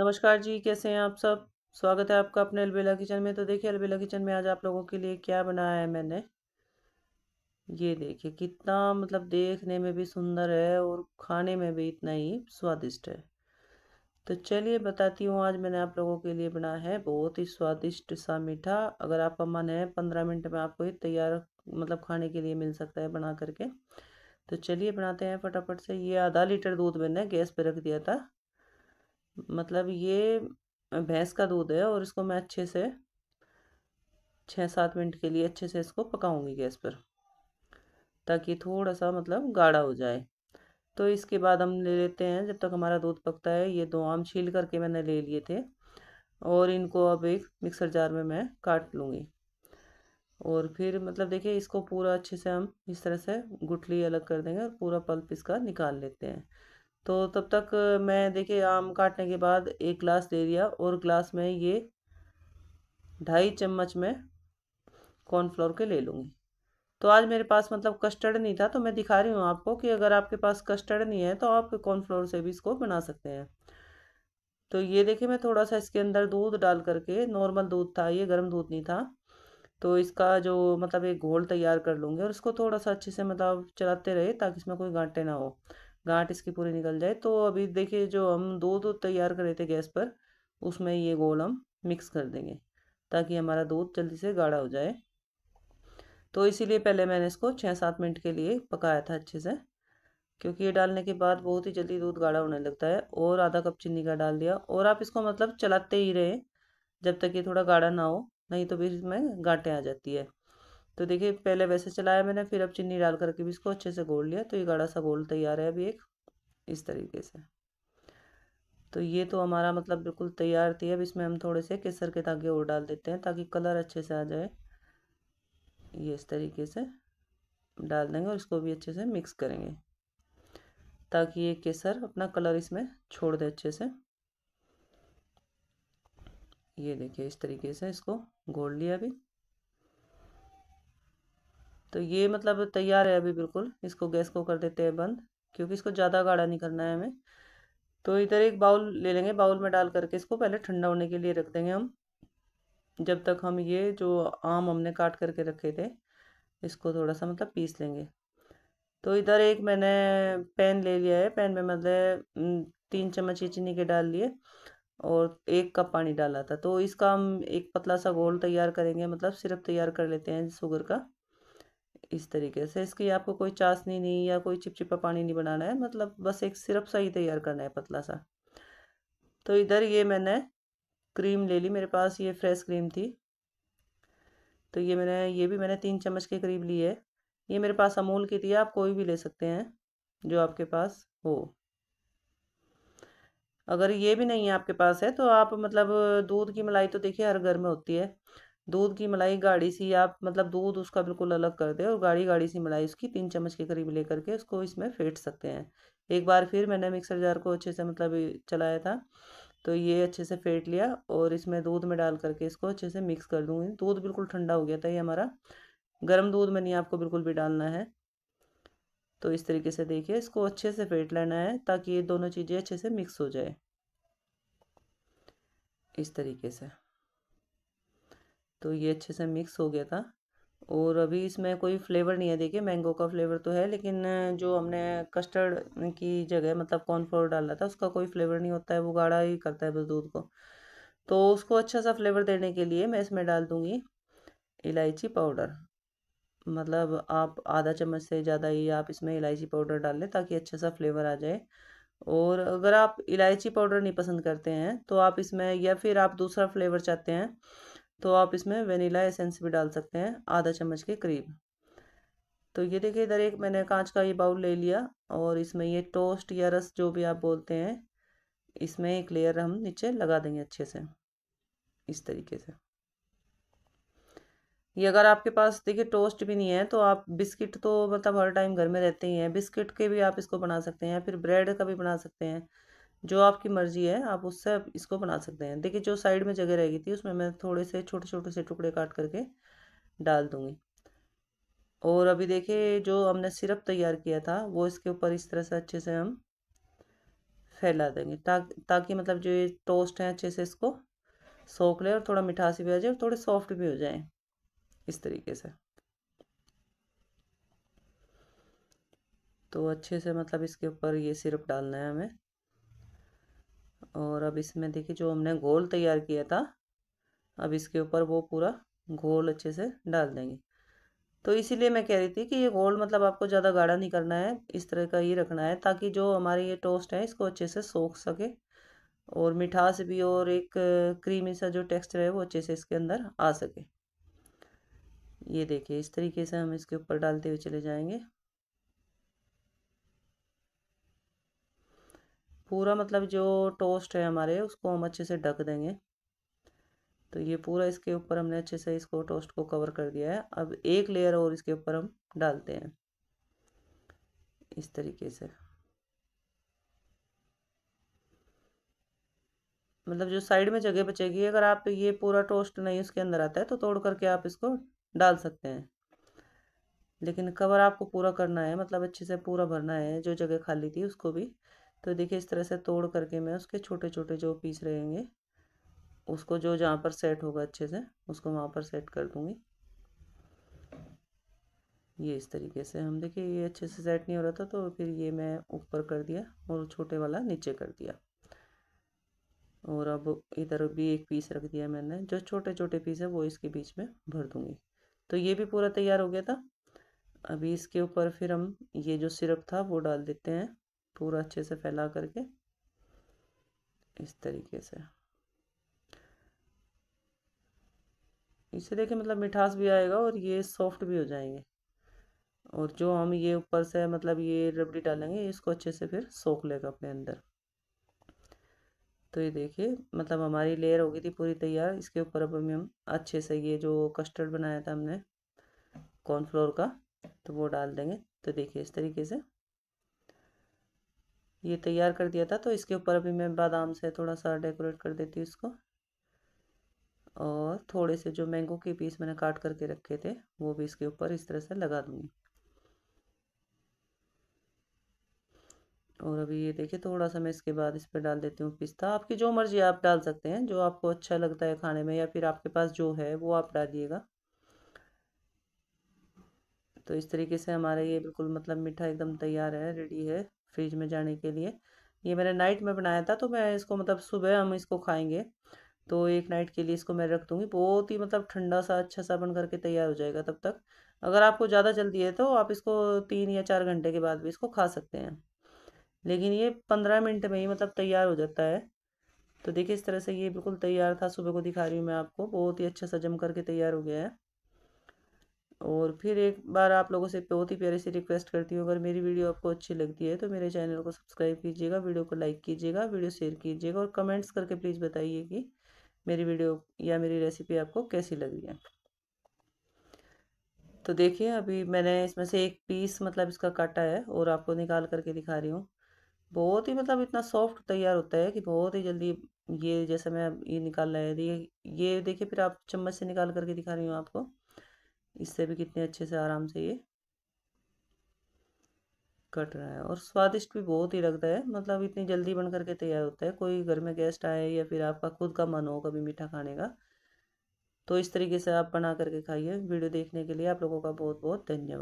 नमस्कार जी कैसे हैं आप सब स्वागत है आपका अपने अलबेला किचन में तो देखिए अलबेला किचन में आज आप लोगों के लिए क्या बनाया है मैंने ये देखिए कितना मतलब देखने में भी सुंदर है और खाने में भी इतना ही स्वादिष्ट है तो चलिए बताती हूँ आज मैंने आप लोगों के लिए बनाया है बहुत ही स्वादिष्ट सा मीठा अगर आपका मन है पंद्रह मिनट में आपको ये तैयार मतलब खाने के लिए मिल सकता है बना करके तो चलिए बनाते हैं फटाफट से ये आधा लीटर दूध मैंने गैस पर रख दिया था मतलब ये भैंस का दूध है और इसको मैं अच्छे से छः सात मिनट के लिए अच्छे से इसको पकाऊंगी गैस पर ताकि थोड़ा सा मतलब गाढ़ा हो जाए तो इसके बाद हम ले लेते हैं जब तक हमारा दूध पकता है ये दो आम छील करके मैंने ले लिए थे और इनको अब एक मिक्सर जार में मैं काट लूँगी और फिर मतलब देखिए इसको पूरा अच्छे से हम इस तरह से गुठली अलग कर देंगे और पूरा पल्प इसका निकाल लेते हैं तो तब तक मैं देखिए आम काटने के बाद एक गिलास ले लिया और गिलास में ये ढाई चम्मच में कॉर्नफ्लोर के ले लूँगी तो आज मेरे पास मतलब कस्टर्ड नहीं था तो मैं दिखा रही हूँ आपको कि अगर आपके पास कस्टर्ड नहीं है तो आप कॉर्नफ्लोर से भी इसको बना सकते हैं तो ये देखिए मैं थोड़ा सा इसके अंदर दूध डाल करके नॉर्मल दूध था ये गर्म दूध नहीं था तो इसका जो मतलब एक घोल तैयार कर लूँगी और इसको थोड़ा सा अच्छे से मतलब चलाते रहे ताकि इसमें कोई गांटे ना हो गांठ इसकी पूरी निकल जाए तो अभी देखिए जो हम दो दूध तैयार कर रहे थे गैस पर उसमें ये गोल हम मिक्स कर देंगे ताकि हमारा दूध जल्दी से गाढ़ा हो जाए तो इसीलिए पहले मैंने इसको छः सात मिनट के लिए पकाया था अच्छे से क्योंकि ये डालने के बाद बहुत ही जल्दी दूध गाढ़ा होने लगता है और आधा कप चीनी का डाल दिया और आप इसको मतलब चलाते ही रहे जब तक ये थोड़ा गाढ़ा ना हो नहीं तो फिर इसमें गाँटें आ जाती है तो देखिए पहले वैसे चलाया मैंने फिर अब चीनी डाल करके भी इसको अच्छे से घोल लिया तो ये गाढ़ा सा घोल तैयार है अभी एक इस तरीके से तो ये तो हमारा मतलब बिल्कुल तैयार थी अब इसमें हम थोड़े से केसर के धागे और डाल देते हैं ताकि कलर अच्छे से आ जाए ये इस तरीके से डाल देंगे और इसको भी अच्छे से मिक्स करेंगे ताकि ये केसर अपना कलर इसमें छोड़ दे अच्छे से ये देखिए इस तरीके से इसको घोल लिया अभी तो ये मतलब तैयार है अभी बिल्कुल इसको गैस को कर देते हैं बंद क्योंकि इसको ज़्यादा गाढ़ा नहीं करना है हमें तो इधर एक बाउल ले लेंगे बाउल में डाल करके इसको पहले ठंडा होने के लिए रख देंगे हम जब तक हम ये जो आम हमने काट करके रखे थे इसको थोड़ा सा मतलब पीस लेंगे तो इधर एक मैंने पैन ले लिया है पैन में मतलब तीन चम्मच चीनी के डाल लिए और एक कप पानी डाला था तो इसका हम एक पतला सा घोल तैयार करेंगे मतलब सिरप तैयार कर लेते हैं शुगर का इस तरीके से इसकी आपको कोई चाशनी नहीं या कोई चिपचिपा पानी नहीं बनाना है मतलब बस एक सिरप सा ही तैयार करना है पतला सा तो इधर ये मैंने क्रीम ले ली मेरे पास ये फ्रेश क्रीम थी तो ये मैंने ये भी मैंने तीन चम्मच के करीब ली है ये मेरे पास अमूल की थी आप कोई भी ले सकते हैं जो आपके पास हो अगर ये भी नहीं है आपके पास है तो आप मतलब दूध की मलाई तो देखिए हर घर में होती है दूध की मलाई गाढ़ी सी आप मतलब दूध उसका बिल्कुल अलग कर दे और गाढ़ी गाढ़ी सी मलाई उसकी तीन चम्मच के करीब लेकर के उसको इसमें फेंट सकते हैं एक बार फिर मैंने मिक्सर जार को अच्छे से मतलब चलाया था तो ये अच्छे से फेंट लिया और इसमें दूध में डाल करके इसको अच्छे से मिक्स कर दूँगी दूध बिल्कुल ठंडा हो गया था ये हमारा गर्म दूध में नहीं आपको बिल्कुल भी डालना है तो इस तरीके से देखिए इसको अच्छे से फेंट लेना है ताकि ये दोनों चीज़ें अच्छे से मिक्स हो जाए इस तरीके से तो ये अच्छे से मिक्स हो गया था और अभी इसमें कोई फ्लेवर नहीं है देखिए मैंगो का फ्लेवर तो है लेकिन जो हमने कस्टर्ड की जगह मतलब कॉर्नफ्लोर डाला था उसका कोई फ्लेवर नहीं होता है वो गाढ़ा ही करता है बस दूध को तो उसको अच्छा सा फ्लेवर देने के लिए मैं इसमें डाल दूँगी इलायची पाउडर मतलब आप आधा चम्मच से ज़्यादा ही आप इसमें इलायची पाउडर डाल लें ताकि अच्छा सा फ्लेवर आ जाए और अगर आप इलायची पाउडर नहीं पसंद करते हैं तो आप इसमें या फिर आप दूसरा फ्लेवर चाहते हैं तो आप इसमें वेनीला एसेंस भी डाल सकते हैं आधा चम्मच के करीब तो ये देखिए इधर एक मैंने कांच का ये बाउल ले लिया और इसमें ये टोस्ट या रस जो भी आप बोलते हैं इसमें एक लेयर हम नीचे लगा देंगे अच्छे से इस तरीके से ये अगर आपके पास देखिए टोस्ट भी नहीं है तो आप बिस्किट तो मतलब हर टाइम घर में रहते ही हैं बिस्किट के भी आप इसको बना सकते हैं या फिर ब्रेड का भी बना सकते हैं जो आपकी मर्ज़ी है आप उससे इसको बना सकते हैं देखिए जो साइड में जगह रह गई थी उसमें मैं थोड़े से छोटे छोटे से टुकड़े काट करके डाल दूंगी और अभी देखिए जो हमने सिरप तैयार किया था वो इसके ऊपर इस तरह से अच्छे से हम फैला देंगे ता, ताकि मतलब जो ये टोस्ट है अच्छे से इसको सोख ले और थोड़ा मिठास भी आ जाए और थोड़े सॉफ्ट भी हो जाए इस तरीके से तो अच्छे से मतलब इसके ऊपर ये सिरप डालना है हमें और अब इसमें देखिए जो हमने घोल तैयार किया था अब इसके ऊपर वो पूरा घोल अच्छे से डाल देंगे तो इसीलिए मैं कह रही थी कि ये घोल मतलब आपको ज़्यादा गाढ़ा नहीं करना है इस तरह का ही रखना है ताकि जो हमारे ये टोस्ट है इसको अच्छे से सोख सके और मिठास भी और एक क्रीमी सा जो टेक्स्चर है वो अच्छे से इसके अंदर आ सके ये देखिए इस तरीके से हम इसके ऊपर डालते हुए चले जाएंगे पूरा मतलब जो टोस्ट है हमारे उसको हम अच्छे से ढक देंगे तो ये पूरा इसके ऊपर हमने अच्छे से इसको टोस्ट को कवर कर दिया है अब एक लेयर और इसके ऊपर हम डालते हैं इस तरीके से मतलब जो साइड में जगह बचेगी अगर आप ये पूरा टोस्ट नहीं उसके अंदर आता है तो तोड़ करके आप इसको डाल सकते हैं लेकिन कवर आपको पूरा करना है मतलब अच्छे से पूरा भरना है जो जगह खाली थी उसको भी तो देखिए इस तरह से तोड़ करके मैं उसके छोटे छोटे जो पीस रहेंगे उसको जो जहाँ पर सेट होगा अच्छे से उसको वहाँ पर सेट कर दूँगी ये इस तरीके से हम देखिए ये अच्छे से सेट नहीं हो रहा था तो फिर ये मैं ऊपर कर दिया और छोटे वाला नीचे कर दिया और अब इधर भी एक पीस रख दिया मैंने जो छोटे छोटे पीस है वो इसके बीच में भर दूँगी तो ये भी पूरा तैयार हो गया था अभी इसके ऊपर फिर हम ये जो सिरप था वो डाल देते हैं पूरा अच्छे से फैला करके इस तरीके से इसे देखे मतलब मिठास भी आएगा और ये सॉफ्ट भी हो जाएंगे और जो हम ये ऊपर से मतलब ये रबड़ी डालेंगे इसको अच्छे से फिर सोख लेगा अपने अंदर तो ये देखिए मतलब हमारी लेयर हो गई थी पूरी तैयार इसके ऊपर अब हम अच्छे से ये जो कस्टर्ड बनाया था हमने कॉर्नफ्लोर का तो वो डाल देंगे तो देखिए इस तरीके से ये तैयार कर दिया था तो इसके ऊपर अभी मैं बादाम से थोड़ा सा डेकोरेट कर देती हूँ इसको और थोड़े से जो मैंगो के पीस मैंने काट करके रखे थे वो भी इसके ऊपर इस तरह से लगा दूँगी और अभी ये देखिए थोड़ा सा मैं इसके बाद इस पर डाल देती हूँ पिस्ता आपकी जो मर्ज़ी आप डाल सकते हैं जो आपको अच्छा लगता है खाने में या फिर आपके पास जो है वो आप डालिएगा तो इस तरीके से हमारा ये बिल्कुल मतलब मीठा एकदम तैयार है रेडी है फ्रिज में जाने के लिए ये मैंने नाइट में बनाया था तो मैं इसको मतलब सुबह हम इसको खाएंगे तो एक नाइट के लिए इसको मैं रख दूँगी बहुत ही मतलब ठंडा सा अच्छा सा बन करके तैयार हो जाएगा तब तक अगर आपको ज़्यादा जल्दी है तो आप इसको तीन या चार घंटे के बाद भी इसको खा सकते हैं लेकिन ये पंद्रह मिनट में ही मतलब तैयार हो जाता है तो देखिए इस तरह से ये बिल्कुल तैयार था सुबह को दिखा रही हूँ मैं आपको बहुत ही अच्छा सा जम करके तैयार हो गया है और फिर एक बार आप लोगों से बहुत ही प्यारे से रिक्वेस्ट करती हूँ अगर मेरी वीडियो आपको अच्छी लगती है तो मेरे चैनल को सब्सक्राइब कीजिएगा वीडियो को लाइक कीजिएगा वीडियो शेयर कीजिएगा और कमेंट्स करके प्लीज़ बताइए कि मेरी वीडियो या मेरी रेसिपी आपको कैसी लगी है तो देखिए अभी मैंने इसमें से एक पीस मतलब इसका काटा है और आपको निकाल करके दिखा रही हूँ बहुत ही मतलब इतना सॉफ्ट तैयार होता है कि बहुत ही जल्दी ये जैसे मैं ये निकाल रहा है ये ये देखिए फिर आप चम्मच से निकाल करके दिखा रही हूँ आपको इससे भी कितने अच्छे से आराम से ये कट रहा है और स्वादिष्ट भी बहुत ही लगता है मतलब इतनी जल्दी बन करके तैयार होता है कोई घर में गेस्ट आए या फिर आपका खुद का मन हो कभी मीठा खाने का तो इस तरीके से आप बना करके खाइए वीडियो देखने के लिए आप लोगों का बहुत बहुत धन्यवाद